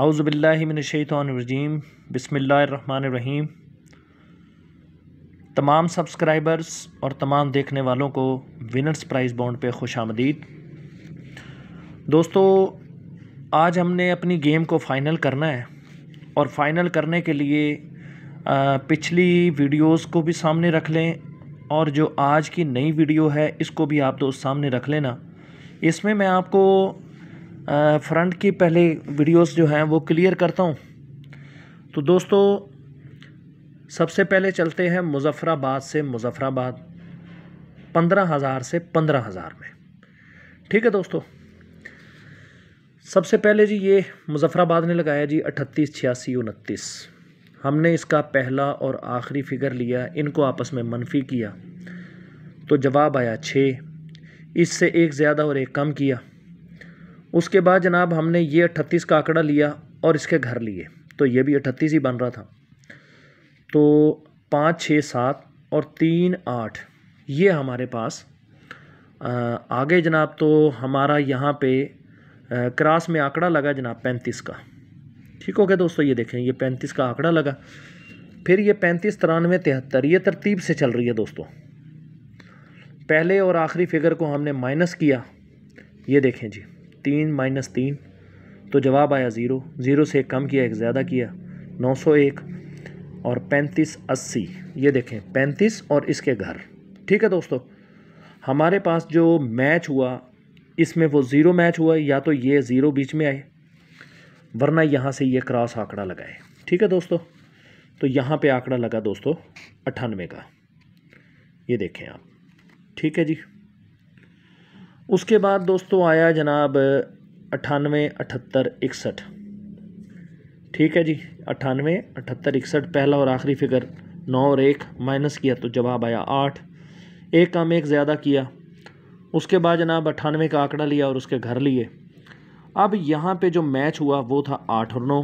आउज़बिल्लिमिनशैतरजीम बसमीम तमाम सब्सक्राइबर्स और तमाम देखने वालों को विनर्स प्राइज़ बॉन्ड पर खुश आमदीद दोस्तों आज हमने अपनी गेम को फ़ाइनल करना है और फ़ाइनल करने के लिए पिछली वीडियोस को भी सामने रख लें और जो आज की नई वीडियो है इसको भी आप दोस्त सामने रख लेना इसमें मैं आपको फ्रंट की पहले वीडियोस जो हैं वो क्लियर करता हूँ तो दोस्तों सबसे पहले चलते हैं मुजफ़राबाद से मुजफ़राबाद पंद्रह हज़ार से पंद्रह हज़ार में ठीक है दोस्तों सबसे पहले जी ये मुजफ़राबाद ने लगाया जी अठतीस छियासी उनतीस हमने इसका पहला और आखिरी फिगर लिया इनको आपस में मनफी किया तो जवाब आया छः इससे एक ज़्यादा और एक कम किया उसके बाद जनाब हमने ये अट्ठतीस का आंकड़ा लिया और इसके घर लिए तो ये भी अट्ठतीस ही बन रहा था तो पाँच छः सात और तीन आठ ये हमारे पास आगे जनाब तो हमारा यहाँ पे क्रास में आंकड़ा लगा जनाब पैंतीस का ठीक हो गया दोस्तों ये देखें ये पैंतीस का आंकड़ा लगा फिर ये पैंतीस तिरानवे तिहत्तर ये तरतीब से चल रही है दोस्तों पहले और आखिरी फिगर को हमने माइनस किया ये देखें जी तीन माइनस तीन तो जवाब आया ज़ीरो ज़ीरो से एक कम किया एक ज़्यादा किया नौ सौ एक और पैंतीस अस्सी ये देखें पैंतीस और इसके घर ठीक है दोस्तों हमारे पास जो मैच हुआ इसमें वो ज़ीरो मैच हुआ या तो ये ज़ीरो बीच में आए वरना यहाँ से ये क्रॉस आंकड़ा लगाए ठीक है दोस्तों तो यहाँ पे आंकड़ा लगा दोस्तों अट्ठानवे का ये देखें आप ठीक है जी उसके बाद दोस्तों आया जनाब अठानवे अठहत्तर इकसठ ठीक है जी अट्ठानवे अठहत्तर इकसठ पहला और आखिरी फिगर नौ और एक माइनस किया तो जवाब आया आठ एक काम एक ज़्यादा किया उसके बाद जनाब अट्ठानवे का आंकड़ा लिया और उसके घर लिए अब यहाँ पे जो मैच हुआ वो था आठ और नौ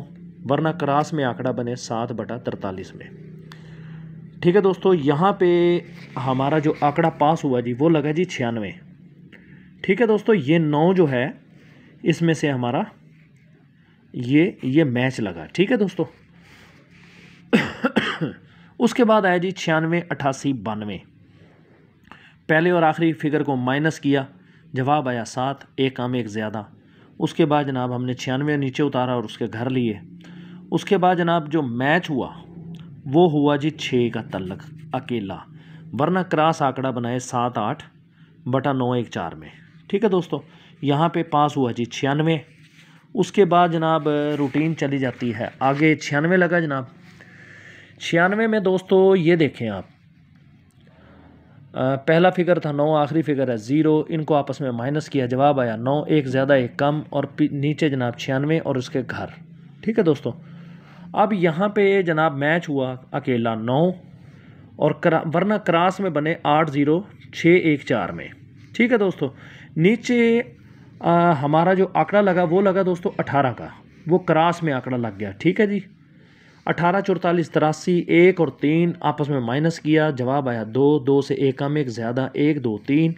वरना क्रास में आंकड़ा बने सात बटा तरतालीस में ठीक है दोस्तों यहाँ पे हमारा जो आंकड़ा पास हुआ जी वो लगा जी छियानवे ठीक है दोस्तों ये नौ जो है इसमें से हमारा ये ये मैच लगा ठीक है दोस्तों उसके बाद आया जी छियानवे अट्ठासी बानवे पहले और आखिरी फिगर को माइनस किया जवाब आया सात एक काम एक ज़्यादा उसके बाद जनाब हमने छियानवे नीचे उतारा और उसके घर लिए उसके बाद जनाब जो मैच हुआ वो हुआ जी छः का तलक अकेला वरना क्रास आंकड़ा बनाए सात आठ बटा नौ एक चार में ठीक है दोस्तों यहाँ पे पास हुआ जी छियानवे उसके बाद जनाब रूटीन चली जाती है आगे छियानवे लगा जनाब छियानवे में दोस्तों ये देखें आप पहला फिगर था नौ आखिरी फिगर है ज़ीरो इनको आपस में माइनस किया जवाब आया नौ एक ज़्यादा एक कम और नीचे जनाब छियानवे और उसके घर ठीक है दोस्तों अब यहाँ पे जनाब मैच हुआ अकेला नौ और करा वरना क्रास में बने आठ ज़ीरो छः एक चार में ठीक है दोस्तों नीचे आ, हमारा जो आंकड़ा लगा वो लगा दोस्तों अठारह का वो क्रास में आंकड़ा लग गया ठीक है जी अठारह चौतालीस तिरासी एक और तीन आपस में माइनस किया जवाब आया दो दो से एक कम एक ज़्यादा एक दो तीन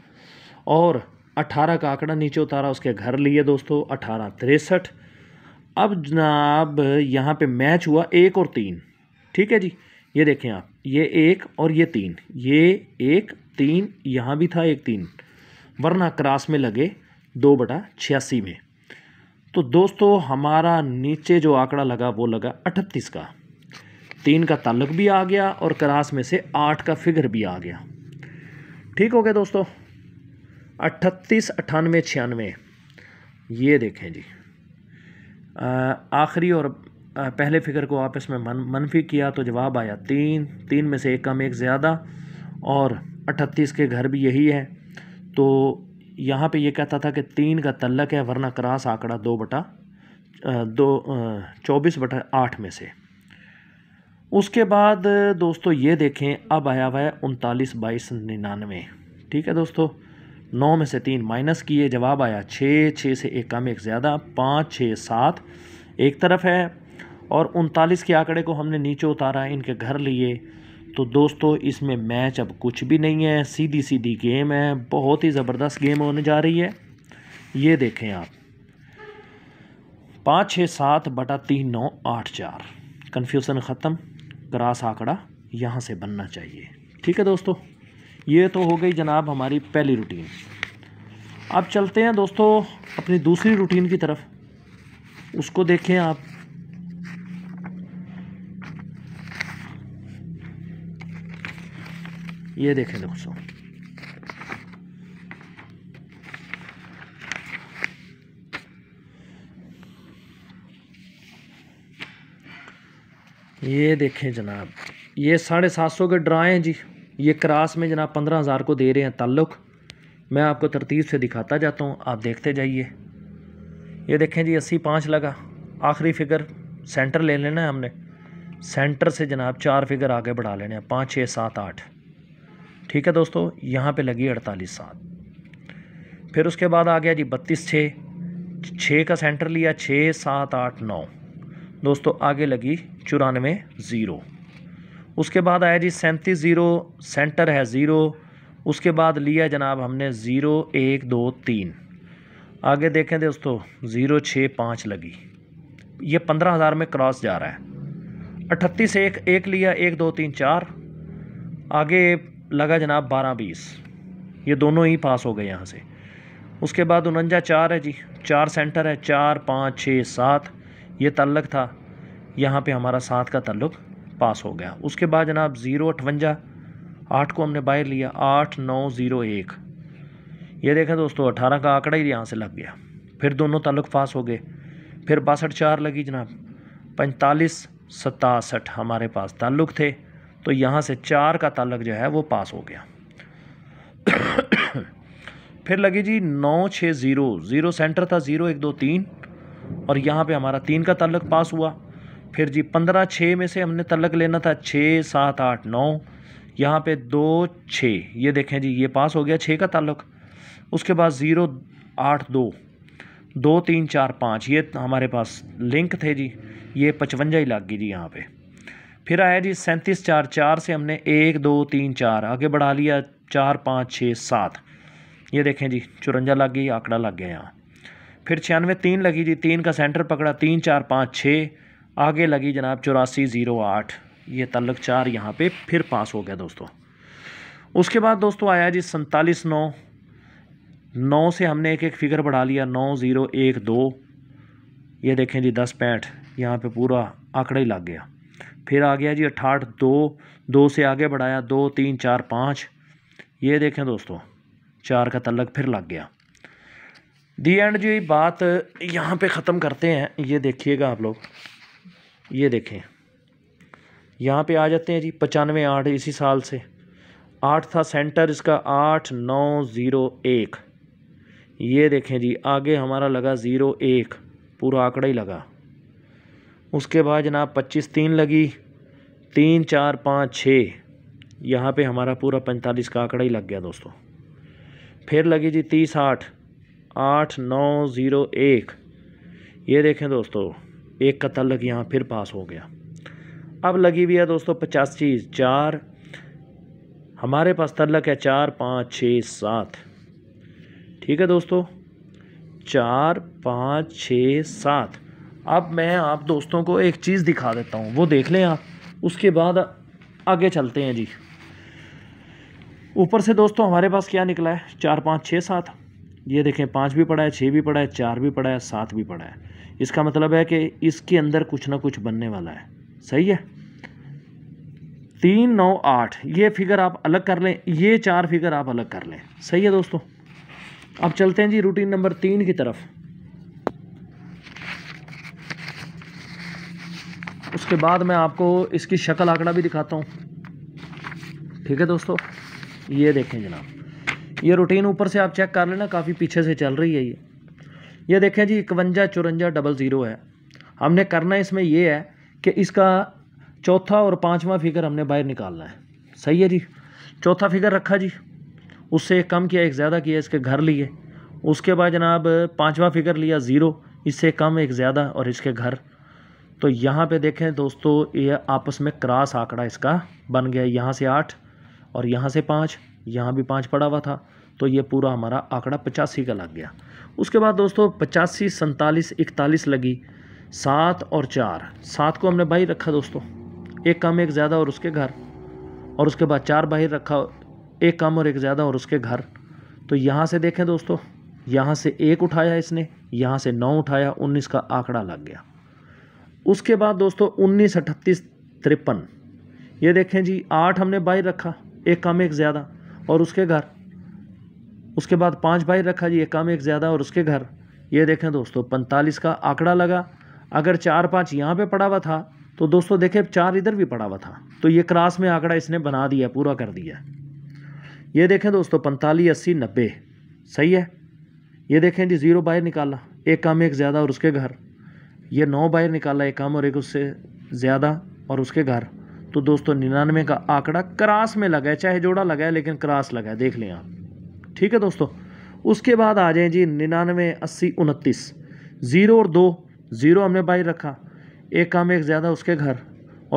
और अठारह का आंकड़ा नीचे उतारा उसके घर लिए दोस्तों अठारह तिरसठ अब जनाब यहाँ पे मैच हुआ एक और तीन ठीक है जी ये देखें आप ये एक और ये तीन ये एक तीन यहाँ भी था एक तीन वरना क्रास में लगे दो बटा छियासी में तो दोस्तों हमारा नीचे जो आंकड़ा लगा वो लगा अठतीस का तीन का ताल्लुक भी आ गया और क्रास में से आठ का फिगर भी आ गया ठीक हो गया दोस्तों अट्ठतीस अट्ठानवे छियानवे ये देखें जी आखिरी और पहले फिगर को आप इसमें मन मनफी किया तो जवाब आया तीन तीन में से एक कम एक ज़्यादा और अट्ठतीस के घर भी यही है तो यहाँ पे ये कहता था कि तीन का तल्लक है वरना क्रास आंकड़ा दो बटा दो चौबीस बटा आठ में से उसके बाद दोस्तों ये देखें अब आया हुआ है उनतालीस बाईस निन्यानवे ठीक है दोस्तों नौ में से तीन माइनस किए जवाब आया छः छः से एक कम एक ज़्यादा पाँच छः सात एक तरफ है और उनतालीस के आंकड़े को हमने नीचे उतारा इनके घर लिए तो दोस्तों इसमें मैच अब कुछ भी नहीं है सीधी सीधी गेम है बहुत ही ज़बरदस्त गेम होने जा रही है ये देखें आप पाँच छः सात बटा तीन नौ आठ चार कन्फ्यूज़न ख़त्म क्रास आंकड़ा यहाँ से बनना चाहिए ठीक है दोस्तों ये तो हो गई जनाब हमारी पहली रूटीन अब चलते हैं दोस्तों अपनी दूसरी रूटीन की तरफ उसको देखें आप ये देखें दोस्तों ये देखें जनाब ये साढ़े सात सौ के ड्रा हैं जी ये क्रास में जनाब पंद्रह हज़ार को दे रहे हैं ताल्लुक मैं आपको तरतीब से दिखाता जाता हूँ आप देखते जाइए ये देखें जी अस्सी पाँच लगा आखिरी फिगर सेंटर ले लेना है हमने सेंटर से जनाब चार फिगर आगे बढ़ा लेने हैं पाँच छः सात आठ ठीक है दोस्तों यहाँ पे लगी अड़तालीस सात फिर उसके बाद आ गया जी बत्तीस छः छः का सेंटर लिया छः सात आठ नौ दोस्तों आगे लगी चौरानवे ज़ीरो उसके बाद आया जी सैंतीस ज़ीरो सेंटर है ज़ीरो उसके बाद लिया जनाब हमने ज़ीरो एक दो तीन आगे देखें दोस्तों ज़ीरो छः पाँच लगी ये पंद्रह हज़ार में क्रॉस जा रहा है अठत्तीस एक एक लिया एक दो तीन चार आगे लगा जनाब बारह बीस ये दोनों ही पास हो गए यहाँ से उसके बाद उनंजा चार है जी चार सेंटर है चार पाँच छः सात ये तल्लक था यहाँ पे हमारा सात का तल्लक पास हो गया उसके बाद जनाब ज़ीरो अठवंजा आठ को हमने बाहर लिया आठ नौ ज़ीरो एक ये देखें दोस्तों अठारह का आंकड़ा ही यहाँ से लग गया फिर दोनों तल्लक़ पास हो गए फिर बासठ चार लगी जनाब पैंतालीस सतासठ हमारे पास ताल्लुक थे तो यहाँ से चार का तालक जो है वो पास हो गया फिर लगी जी नौ छः ज़ीरो ज़ीरो सेंटर था ज़ीरो एक दो तीन और यहाँ पे हमारा तीन का तलक पास हुआ फिर जी पंद्रह छः में से हमने तलक लेना था छः सात आठ नौ यहाँ पे दो छः ये देखें जी ये पास हो गया छः का ताल्लुक उसके बाद ज़ीरो आठ दो दो तीन चार पाँच ये हमारे पास लिंक थे जी ये पचवंजा ही लाग गई जी यहाँ पर फिर आया जी सैंतीस चार चार से हमने एक दो तीन चार आगे बढ़ा लिया चार पाँच छः सात ये देखें जी चुरंजा लग गई आंकड़ा लग गया यहाँ फिर छियानवे तीन लगी जी तीन का सेंटर पकड़ा तीन चार पाँच छः आगे लगी जनाब चौरासी ज़ीरो आठ ये तल्लक चार यहाँ पे फिर पास हो गया दोस्तों उसके बाद दोस्तों आया जी सैंतालीस नौ नौ से हमने एक एक फिगर बढ़ा लिया नौ ज़ीरो एक दो ये देखें जी दस पैंठ यहाँ पर पूरा आंकड़ा ही लग गया फिर आ गया जी अट्ठाठ दो दो से आगे बढ़ाया दो तीन चार पाँच ये देखें दोस्तों चार का तलक फिर लग गया दी एंड जी बात यहाँ पे ख़त्म करते हैं ये देखिएगा आप लोग ये देखें यहाँ पे आ जाते हैं जी पचानवे आठ इसी साल से आठ था सेंटर इसका आठ नौ ज़ीरो एक ये देखें जी आगे हमारा लगा ज़ीरो एक पूरा आंकड़ा ही लगा उसके बाद जनाब पच्चीस तीन लगी तीन चार पाँच छः यहाँ पे हमारा पूरा पैंतालीस का आंकड़ा ही लग गया दोस्तों फिर लगी जी तीस आठ आठ नौ ज़ीरो एक ये देखें दोस्तों एक का तलक यहाँ फिर पास हो गया अब लगी हुई है दोस्तों पचासी चार हमारे पास तलक है चार पाँच छः सात ठीक है दोस्तों चार पाँच छः सात अब मैं आप दोस्तों को एक चीज़ दिखा देता हूँ वो देख लें आप उसके बाद आगे चलते हैं जी ऊपर से दोस्तों हमारे पास क्या निकला है चार पाँच छः सात ये देखें पाँच भी पड़ा है छः भी पड़ा है चार भी पड़ा है सात भी पड़ा है इसका मतलब है कि इसके अंदर कुछ ना कुछ बनने वाला है सही है तीन नौ आठ ये फिगर आप अलग कर लें ये चार फिगर आप अलग कर लें सही है दोस्तों अब चलते हैं जी रूटीन नंबर तीन की तरफ उसके बाद मैं आपको इसकी शक्ल आंकड़ा भी दिखाता हूँ ठीक है दोस्तों ये देखें जनाब ये रूटीन ऊपर से आप चेक कर लेना काफ़ी पीछे से चल रही है ये ये देखें जी इकवंजा चुरंजा डबल ज़ीरो है हमने करना इसमें ये है कि इसका चौथा और पाँचवा फिगर हमने बाहर निकालना है सही है जी चौथा फिगर रखा जी उससे एक कम किया एक ज़्यादा किया इसके घर लिए उसके बाद जनाब पाँचवा फिगर लिया ज़ीरो इससे कम एक ज़्यादा और इसके घर तो यहाँ पे देखें दोस्तों ये आपस में क्रास आंकड़ा इसका बन गया यहाँ से आठ और यहाँ से पाँच यहाँ भी पाँच पड़ा हुआ था तो ये पूरा हमारा आंकड़ा पचासी का लग गया उसके बाद दोस्तों पचासी सैंतालीस इकतालीस लगी सात और चार सात को हमने बाहर रखा दोस्तों एक कम एक ज़्यादा और उसके घर और उसके बाद चार बाहर रखा एक कम और एक ज़्यादा और उसके घर तो यहाँ से देखें दोस्तों यहाँ से एक उठाया इसने यहाँ से नौ उठाया उन्नीस का आंकड़ा लग गया उसके बाद दोस्तों उन्नीस अट्ठतीस तिरपन ये देखें जी आठ हमने बाहर रखा एक कम एक ज़्यादा और उसके घर उसके बाद पाँच बाहर रखा जी एक कम एक ज़्यादा और उसके घर ये देखें दोस्तों पैंतालीस का आंकड़ा लगा अगर चार पाँच यहाँ पे पड़ा हुआ था तो दोस्तों देखें चार इधर भी पड़ा हुआ था तो ये क्रास में आंकड़ा इसने बना दिया पूरा कर दिया ये देखें दोस्तों पैंतालीस अस्सी नब्बे सही है ये देखें जी ज़ीरो बाहर निकाला एक कम एक ज़्यादा और उसके घर ये नौ बाहर निकाला एक कम और एक उससे ज़्यादा और उसके घर तो दोस्तों निन्यानवे का आंकड़ा क्रास में लगा है चाहे जोड़ा लगा है लेकिन क्रास लगा है देख लें आप ठीक है दोस्तों उसके बाद आ जाए जी निन्यानवे अस्सी उनतीस ज़ीरो और दो ज़ीरो हमने बाहर रखा एक काम एक ज़्यादा उसके घर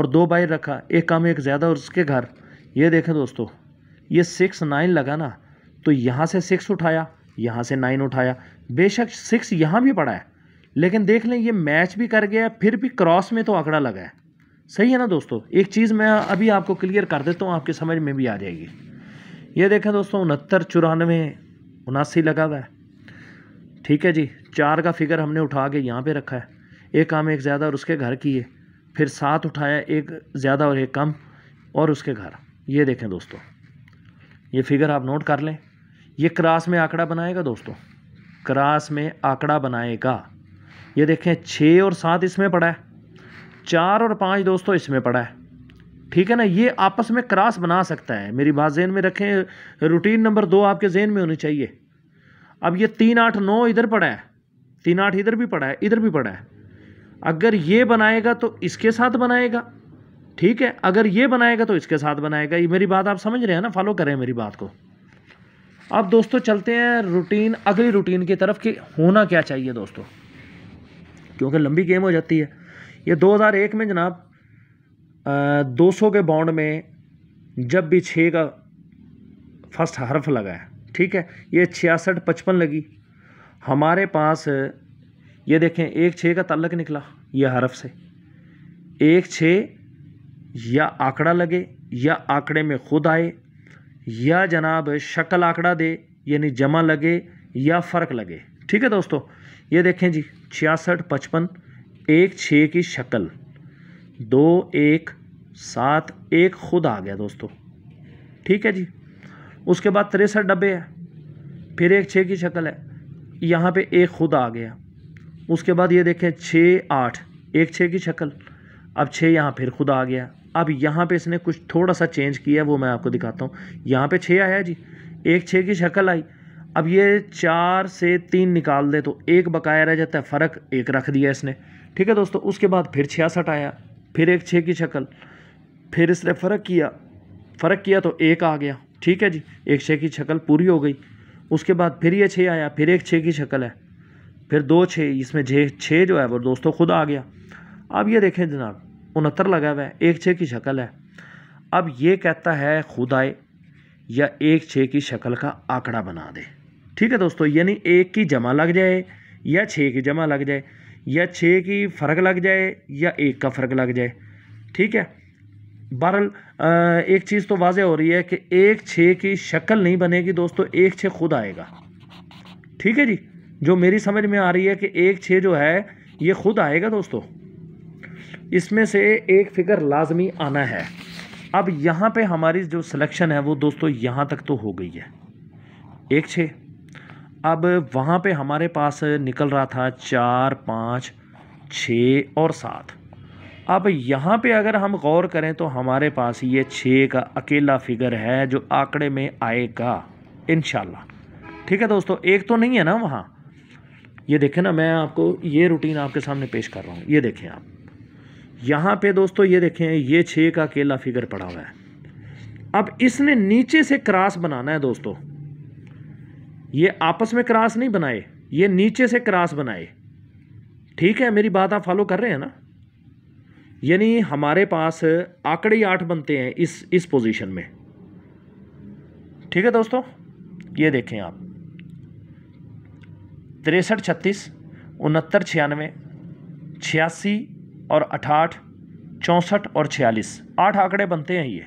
और दो बाहर रखा एक काम एक ज़्यादा और उसके घर ये देखें दोस्तों ये सिक्स नाइन लगा ना तो यहाँ से सिक्स उठाया यहाँ से नाइन उठाया बेशक सिक्स यहाँ भी पड़ा है लेकिन देख लें ये मैच भी कर गया फिर भी क्रॉस में तो आंकड़ा लगा है सही है ना दोस्तों एक चीज़ मैं अभी आपको क्लियर कर देता हूँ आपके समझ में भी आ जाएगी ये देखें दोस्तों उनहत्तर चौरानवे उनासी लगा हुआ है ठीक है जी चार का फिगर हमने उठा के यहाँ पे रखा है एक काम एक ज़्यादा और उसके घर की है फिर सात उठाया एक ज़्यादा और एक कम और उसके घर ये देखें दोस्तों ये फिगर आप नोट कर लें ये क्रास में आंकड़ा बनाएगा दोस्तों क्रास में आंकड़ा बनाएगा ये देखें छः और सात इसमें पड़ा है चार और पाँच दोस्तों इसमें पड़ा है ठीक है ना ये आपस में क्रास बना सकता है मेरी बात जहन में रखें रूटीन नंबर दो आपके जहन में होनी चाहिए अब ये तीन आठ नौ इधर पड़ा है तीन आठ इधर भी पड़ा है इधर भी पड़ा है अगर ये बनाएगा तो इसके साथ बनाएगा ठीक है अगर ये बनाएगा तो इसके साथ बनाएगा ये मेरी बात आप समझ रहे हैं ना फॉलो करें मेरी बात को अब दोस्तों चलते हैं रूटीन अगली रूटीन की तरफ कि होना क्या चाहिए दोस्तों क्योंकि लंबी गेम हो जाती है ये 2001 में जनाब दो सौ के बाउंड में जब भी छः का फर्स्ट हर्फ लगा है ठीक है ये छियासठ पचपन लगी हमारे पास ये देखें एक छः का तल्लक निकला यह हरफ से एक छः या आंकड़ा लगे या आंकड़े में खुद आए या जनाब शक्ल आंकड़ा दे यानी जमा लगे या फ़र्क लगे ठीक है दोस्तों ये देखें जी छियासठ पचपन एक छः की शक्ल दो एक सात एक खुद आ गया दोस्तों ठीक है जी उसके बाद तिरसठ डब्बे है फिर एक छः की शक्ल है यहाँ पे एक खुद आ गया उसके बाद ये देखें छः आठ एक छः की शक्ल अब छः यहाँ फिर खुद आ गया अब यहाँ पे इसने कुछ थोड़ा सा चेंज किया वो मैं आपको दिखाता हूँ यहाँ पे छः आया जी एक छः की शक्ल आई अब ये चार से तीन निकाल दे तो एक बकाया रह जाता है फ़र्क एक रख दिया इसने ठीक है दोस्तों उसके बाद फिर छियासठ आया फिर एक छः की शक्ल फिर इसने फ़र्क किया फ़र्क किया तो एक आ गया ठीक है जी एक छः की शक्ल पूरी हो गई उसके बाद फिर ये छः आया फिर एक छः की शक्ल है फिर दो छः इसमें जे छः जो है वो दोस्तों खुद आ गया अब ये देखें जनाब उनहत्तर लगा हुआ है एक छः की शक्ल है अब ये कहता है खुद आए या एक छः की शक्ल का आंकड़ा बना दे ठीक है दोस्तों यानी एक की जमा लग जाए या छः की जमा लग जाए या छः की फ़र्क लग जाए या एक का फ़र्क लग जाए ठीक है बहरल एक चीज़ तो वाजह हो रही है कि एक छः की शक्ल नहीं बनेगी दोस्तों एक छः खुद आएगा ठीक है जी जो मेरी समझ में आ रही है कि एक छः जो है ये खुद आएगा दोस्तों इसमें से एक फिगर लाजमी आना है अब यहाँ पे हमारी जो सिलेक्शन है वो दोस्तों यहाँ तक तो हो गई है एक छः अब वहाँ पे हमारे पास निकल रहा था चार पाँच छ और सात अब यहाँ पे अगर हम गौर करें तो हमारे पास ये छः का अकेला फिगर है जो आंकड़े में आएगा इन ठीक है दोस्तों एक तो नहीं है ना वहाँ ये देखें ना मैं आपको ये रूटीन आपके सामने पेश कर रहा हूँ ये देखें आप यहाँ पे दोस्तों ये देखें ये छः का अकेला फिगर पड़ा हुआ है अब इसने नीचे से क्रॉस बनाना है दोस्तों ये आपस में क्रास नहीं बनाए ये नीचे से क्रास बनाए ठीक है मेरी बात आप फॉलो कर रहे हैं ना यानी हमारे पास आंकड़े ही आठ बनते हैं इस इस पोजीशन में ठीक है दोस्तों ये देखें आप तिरसठ छत्तीस उनहत्तर छियानवे छियासी और अठाठ चौंसठ और छियालीस आठ आंकड़े बनते हैं ये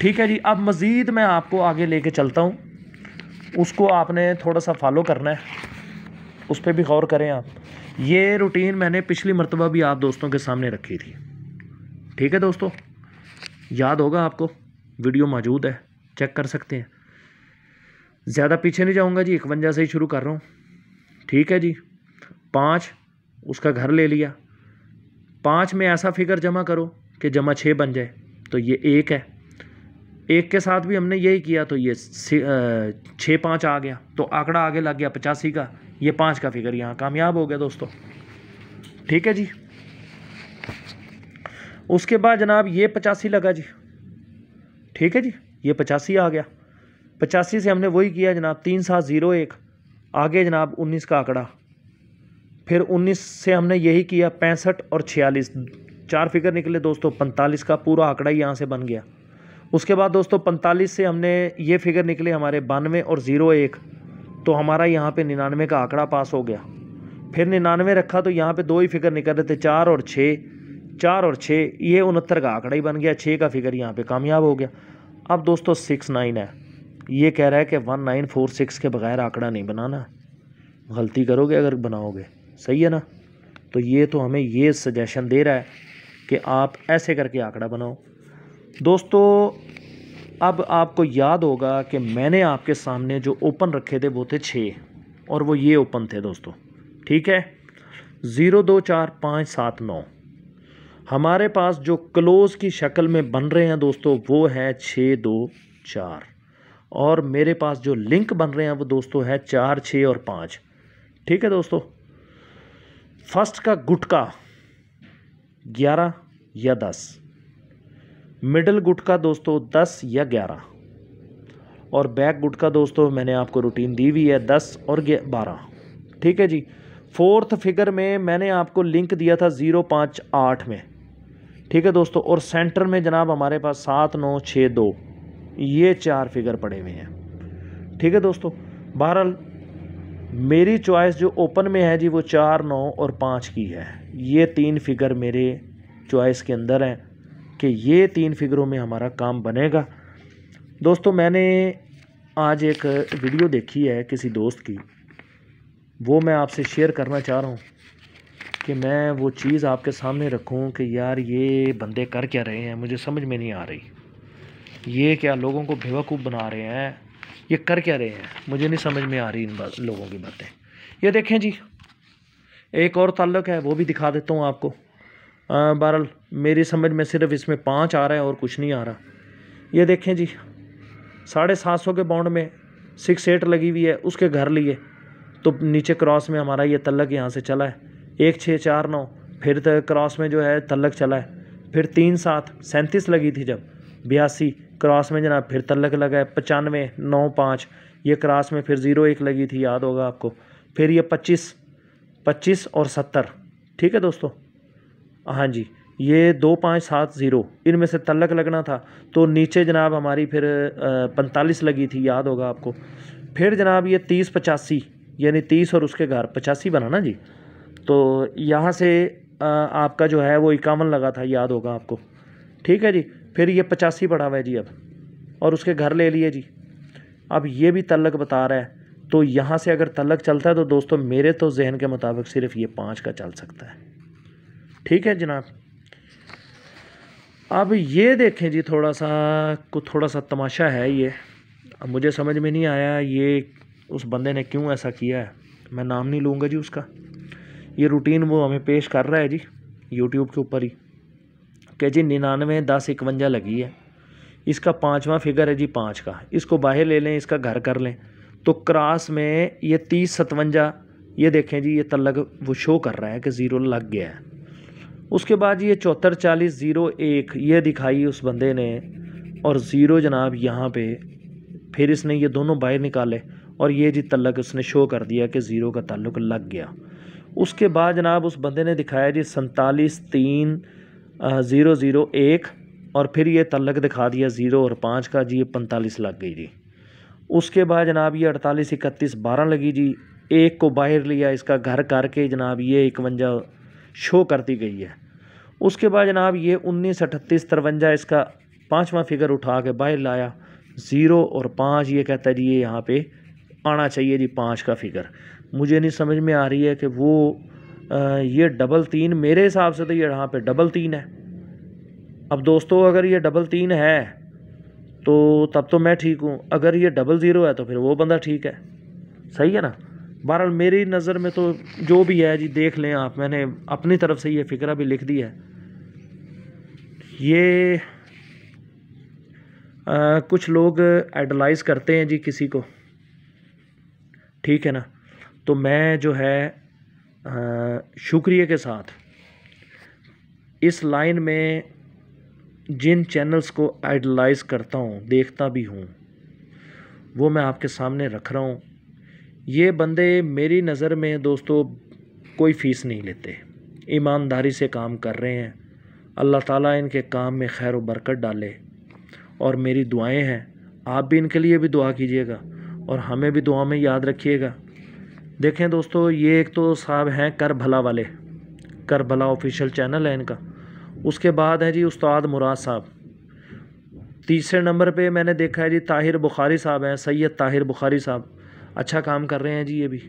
ठीक है जी अब मज़ीद मैं आपको आगे लेके चलता हूँ उसको आपने थोड़ा सा फॉलो करना है उस पर भी गौर करें आप ये रूटीन मैंने पिछली मरतबा भी आप दोस्तों के सामने रखी थी ठीक है दोस्तों याद होगा आपको वीडियो मौजूद है चेक कर सकते हैं ज़्यादा पीछे नहीं जाऊंगा जी इकवंजा से ही शुरू कर रहा हूँ ठीक है जी पाँच उसका घर ले लिया पाँच में ऐसा फिगर जमा करो कि जमा छः बन जाए तो ये एक है एक के साथ भी हमने यही किया तो ये छः पाँच आ गया तो आंकड़ा आगे लग गया पचासी का ये पाँच का फिगर यहाँ कामयाब हो गया दोस्तों ठीक है जी उसके बाद जनाब ये पचासी लगा जी ठीक है जी ये पचासी आ गया पचासी से हमने वही किया जनाब तीन सात ज़ीरो एक आगे जनाब उन्नीस का आंकड़ा फिर उन्नीस से हमने यही किया पैंसठ और छियालीस चार फिगर निकले दोस्तों पैंतालीस का पूरा आंकड़ा ही यहाँ से बन गया उसके बाद दोस्तों पैंतालीस से हमने ये फिगर निकले हमारे बानवे और ज़ीरो एक तो हमारा यहाँ पे निन्यानवे का आंकड़ा पास हो गया फिर निन्यानवे रखा तो यहाँ पे दो ही फिगर निकल रहे थे चार और छः चार और छः ये उनहत्तर का आंकड़ा ही बन गया छः का फिगर यहाँ पे कामयाब हो गया अब दोस्तों सिक्स नाइन है ये कह रहा है कि वन नाइन फोर सिक्स के बगैर आंकड़ा नहीं बनाना गलती करोगे अगर बनाओगे सही है ना तो ये तो हमें ये सजेशन दे रहा है कि आप ऐसे करके आंकड़ा बनाओ दोस्तों अब आपको याद होगा कि मैंने आपके सामने जो ओपन रखे थे वो थे छः और वो ये ओपन थे दोस्तों ठीक है ज़ीरो दो चार पाँच सात नौ हमारे पास जो क्लोज़ की शक्ल में बन रहे हैं दोस्तों वो है छः दो चार और मेरे पास जो लिंक बन रहे हैं वो दोस्तों है चार छः और पाँच ठीक है दोस्तों फर्स्ट का गुटका ग्यारह या दस मिडल गुट का दोस्तों दस या ग्यारह और बैक गुट का दोस्तों मैंने आपको रूटीन दी हुई है दस और बारह ठीक है जी फोर्थ फिगर में मैंने आपको लिंक दिया था ज़ीरो पाँच आठ में ठीक है दोस्तों और सेंटर में जनाब हमारे पास सात नौ छः दो ये चार फिगर पड़े हुए हैं ठीक है दोस्तों बहरहाल मेरी चॉइस जो ओपन में है जी वो चार नौ और पाँच की है ये तीन फिगर मेरे चॉइस के अंदर हैं कि ये तीन फिगरों में हमारा काम बनेगा दोस्तों मैंने आज एक वीडियो देखी है किसी दोस्त की वो मैं आपसे शेयर करना चाह रहा हूँ कि मैं वो चीज़ आपके सामने रखूँ कि यार ये बंदे कर क्या रहे हैं मुझे समझ में नहीं आ रही ये क्या लोगों को बेवकूफ़ बना रहे हैं ये कर क्या रहे हैं मुझे नहीं समझ में आ रही इन बात लोगों की बातें ये देखें जी एक और ताल्लुक है वो भी दिखा देता हूँ आपको बहरहाल मेरी समझ में सिर्फ इसमें पाँच आ रहा है और कुछ नहीं आ रहा ये देखें जी साढ़े सात सौ के बाउंड में सिक्स एट लगी हुई है उसके घर लिए तो नीचे क्रॉस में हमारा ये तलक यहाँ से चला है एक छः चार नौ फिर क्रॉस तो में जो है तलक चला है फिर तीन सात सैंतीस लगी थी जब बयासी क्रॉस में जना फिर तलक लगा है पचानवे नौ पाँच ये क्रॉस में फिर ज़ीरो एक लगी थी याद होगा आपको फिर ये पच्चीस पच्चीस और सत्तर ठीक है दोस्तों हाँ जी ये दो पाँच सात ज़ीरो इनमें से तल्लक लगना था तो नीचे जनाब हमारी फिर पैंतालीस लगी थी याद होगा आपको फिर जनाब ये तीस पचासी यानी तीस और उसके घर पचासी बना ना जी तो यहाँ से आपका जो है वो इक्यावन लगा था याद होगा आपको ठीक है जी फिर ये पचासी पड़ा हुआ है जी अब और उसके घर ले लिए जी अब ये भी तलक बता रहा है तो यहाँ से अगर तलक चलता है तो दोस्तों मेरे तो जहन के मुताबिक सिर्फ ये पाँच का चल सकता है ठीक है जनाब अब ये देखें जी थोड़ा सा कुछ थोड़ा सा तमाशा है ये अब मुझे समझ में नहीं आया ये उस बंदे ने क्यों ऐसा किया है मैं नाम नहीं लूँगा जी उसका ये रूटीन वो हमें पेश कर रहा है जी यूट्यूब के ऊपर ही कि जी निन्यानवे दस इकवंजा लगी है इसका पाँचवा फिगर है जी पाँच का इसको बाहर ले लें इसका घर कर लें तो क्रास में ये तीस सतवंजा ये देखें जी ये तलग वो शो कर रहा है कि ज़ीरो लग गया है उसके बाद ये चौहत्तर चालीस ज़ीरो एक ये दिखाई उस बंदे ने और ज़ीरो जनाब यहाँ पे फिर इसने ये दोनों बाहर निकाले और ये जी तल्लक उसने शो कर दिया कि ज़ीरो का तल्लक लग गया उसके बाद जनाब उस बंदे ने दिखाया जी सैतालीस तीन ज़ीरो ज़ीरो एक और फिर ये तल्लक दिखा दिया ज़ीरो और पाँच का जी ये पैंतालीस लग गई जी उसके बाद जनाब ये अड़तालीस इकतीस बारह लगी जी एक को बाहर लिया इसका घर करके जनाब ये इकवंजा शो करती गई है उसके बाद जनाब ये उन्नीस अठतीस तिरवंजा इसका पाँचवा फिगर उठा के बाहर लाया ज़ीरो और पाँच ये कहता है जी ये यहाँ पे आना चाहिए जी पाँच का फिगर मुझे नहीं समझ में आ रही है कि वो आ, ये डबल तीन मेरे हिसाब से तो ये यहाँ पे डबल तीन है अब दोस्तों अगर ये डबल तीन है तो तब तो मैं ठीक हूँ अगर ये डबल ज़ीरो है तो फिर वो बंदा ठीक है सही है ना बहरहाल मेरी नज़र में तो जो भी है जी देख लें आप मैंने अपनी तरफ से ये फ़िक्रा भी लिख दी है ये आ, कुछ लोग एडलाइज करते हैं जी किसी को ठीक है ना तो मैं जो है आ, शुक्रिया के साथ इस लाइन में जिन चैनल्स को एडलाइज़ करता हूँ देखता भी हूँ वो मैं आपके सामने रख रहा हूँ ये बंदे मेरी नज़र में दोस्तों कोई फ़ीस नहीं लेते ईमानदारी से काम कर रहे हैं अल्लाह ताला इनके काम में खैर व बरकत डाले और मेरी दुआएं हैं आप भी इनके लिए भी दुआ कीजिएगा और हमें भी दुआ में याद रखिएगा देखें दोस्तों ये एक तो साहब हैं कर भला वाले कर भला ऑफिशियल चैनल है इनका उसके बाद है जी उस्ताद मुराद साहब तीसरे नंबर पे मैंने देखा है जी ताहिर बुखारी साहब हैं सैयद ताहिर बुखारी साहब अच्छा काम कर रहे हैं जी ये भी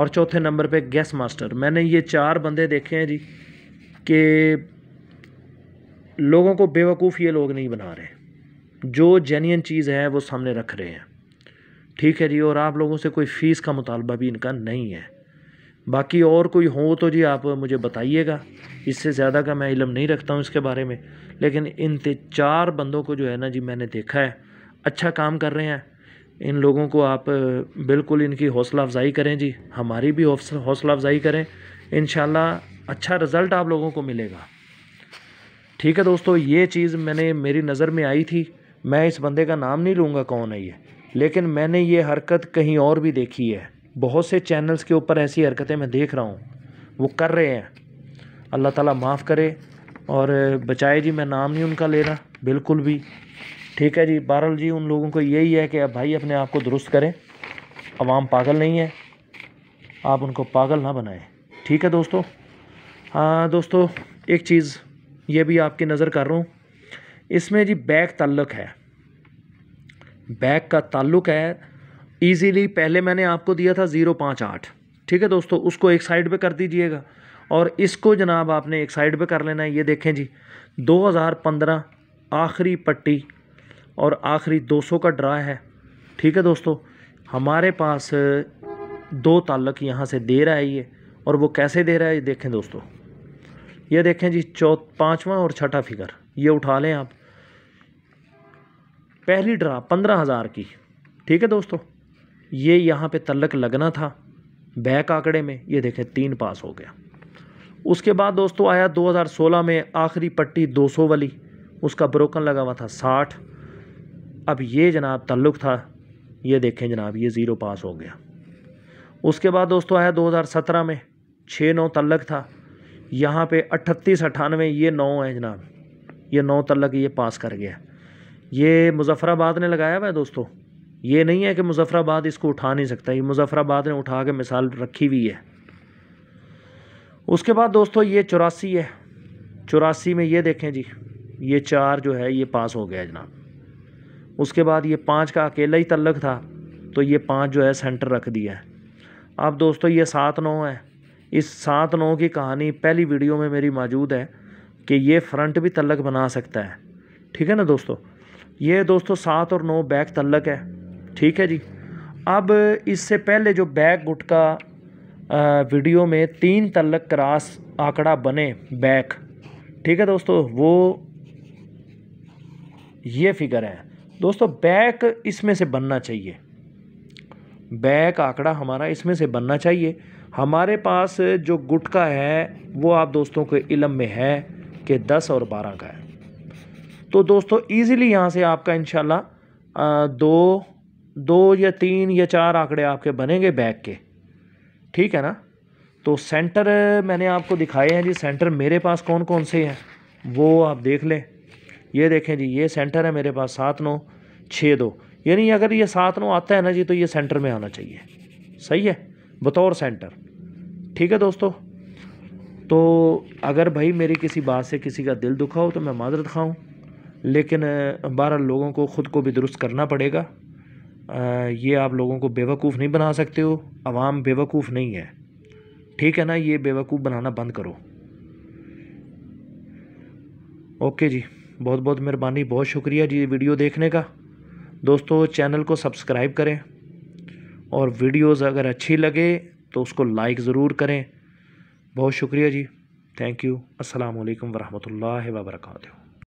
और चौथे नंबर पे गैस मास्टर मैंने ये चार बंदे देखे हैं जी कि लोगों को बेवकूफ़ ये लोग नहीं बना रहे जो जेन्यन चीज़ है वो सामने रख रहे हैं ठीक है जी और आप लोगों से कोई फ़ीस का मुतालबा भी इनका नहीं है बाकी और कोई हो तो जी आप मुझे बताइएगा इससे ज़्यादा का मैं इलम नहीं रखता हूँ इसके बारे में लेकिन इन चार बंदों को जो है ना जी मैंने देखा है अच्छा काम कर रहे हैं इन लोगों को आप बिल्कुल इनकी हौसला अफज़ाई करें जी हमारी भी हौसला अफज़ाई करें इन अच्छा रिज़ल्ट आप लोगों को मिलेगा ठीक है दोस्तों ये चीज़ मैंने मेरी नज़र में आई थी मैं इस बंदे का नाम नहीं लूँगा कौन है ये लेकिन मैंने ये हरकत कहीं और भी देखी है बहुत से चैनल्स के ऊपर ऐसी हरकतें मैं देख रहा हूँ वो कर रहे हैं अल्लाह ताला माफ़ करे और बचाए जी मैं नाम नहीं उनका ले रहा बिल्कुल भी ठीक है जी बहरल जी उन लोगों को यही है कि अब भाई अपने आप को दुरुस्त करें आवाम पागल नहीं है आप उनको पागल ना बनाएं ठीक है दोस्तों हाँ दोस्तों एक चीज़ ये भी आपकी नज़र कर रहा हूँ इसमें जी बैग ताल्लुक है बैग का ताल्लुक है इजीली पहले मैंने आपको दिया था ज़ीरो पाँच आठ ठीक है दोस्तों उसको एक साइड पे कर दीजिएगा और इसको जनाब आपने एक साइड पे कर लेना है ये देखें जी 2015 आखिरी पट्टी और आखिरी 200 का ड्रा है ठीक है दोस्तों हमारे पास दो तालक यहाँ से दे रहा है ये और वो कैसे दे रहा है ये देखें दोस्तों ये देखें जी चौ पाँचवा और छठा फिगर ये उठा लें आप पहली ड्रा पंद्रह हज़ार की ठीक है दोस्तों ये यहाँ पे तल्लक लगना था बैक आंकड़े में ये देखें तीन पास हो गया उसके बाद दोस्तों आया 2016 में आखिरी पट्टी 200 वाली उसका ब्रोकन लगा हुआ था अब ये जनाब तल्लुक था ये देखें जनाब ये ज़ीरो पास हो गया उसके बाद दोस्तों आया 2017 में छः नौ तल्लक था यहाँ पे अट्ठतीस अट्ठानवे ये नौ है जनाब ये नौ तल्लक ये पास कर गया ये मुजफ़राबाद ने लगाया हुआ है दोस्तों ये नहीं है कि मुजफ़राबाद इसको उठा नहीं सकता ये मुजफ़राबाद ने उठा के मिसाल रखी हुई है उसके बाद दोस्तों ये चौरासी है चौरासी में ये देखें जी ये चार जो है ये पास हो गया जनाब उसके बाद ये पाँच का अकेला ही तल्लक था तो ये पाँच जो है सेंटर रख दिया है अब दोस्तों ये सात नौ है इस सात नौ की कहानी पहली वीडियो में मेरी मौजूद है कि ये फ्रंट भी तल्लक बना सकता है ठीक है ना दोस्तों ये दोस्तों सात और नौ बैक तल्लक है ठीक है जी अब इससे पहले जो बैक गुटका वीडियो में तीन तल्लक क्रास आंकड़ा बने बैक ठीक है दोस्तों वो ये फिगर है दोस्तों बैक इसमें से बनना चाहिए बैक आंकड़ा हमारा इसमें से बनना चाहिए हमारे पास जो गुट का है वो आप दोस्तों के इलम में है कि दस और बारह का है तो दोस्तों ईजीली यहाँ से आपका इन दो दो या तीन या चार आंकड़े आपके बनेंगे बैक के ठीक है ना तो सेंटर मैंने आपको दिखाए हैं जी सेंटर मेरे पास कौन कौन से हैं वो आप देख लें ये देखें जी ये सेंटर है मेरे पास सात नौ छः दो यानी अगर ये सात नौ आता है ना जी तो ये सेंटर में आना चाहिए सही है बतौर सेंटर ठीक है दोस्तों तो अगर भाई मेरी किसी बात से किसी का दिल दुखा हो तो मैं माजरत खाऊँ लेकिन बारह लोगों को ख़ुद को भी दुरुस्त करना पड़ेगा आ, ये आप लोगों को बेवकूफ़ नहीं बना सकते हो आवाम बेवकूफ़ नहीं है ठीक है ना ये बेवकूफ़ बनाना बंद करो ओके जी बहुत बहुत मेहरबानी बहुत शुक्रिया जी वीडियो देखने का दोस्तों चैनल को सब्सक्राइब करें और वीडियोस अगर अच्छी लगे तो उसको लाइक ज़रूर करें बहुत शुक्रिया जी थैंक यू असलकम वरहमल वरहमतुल्लाहि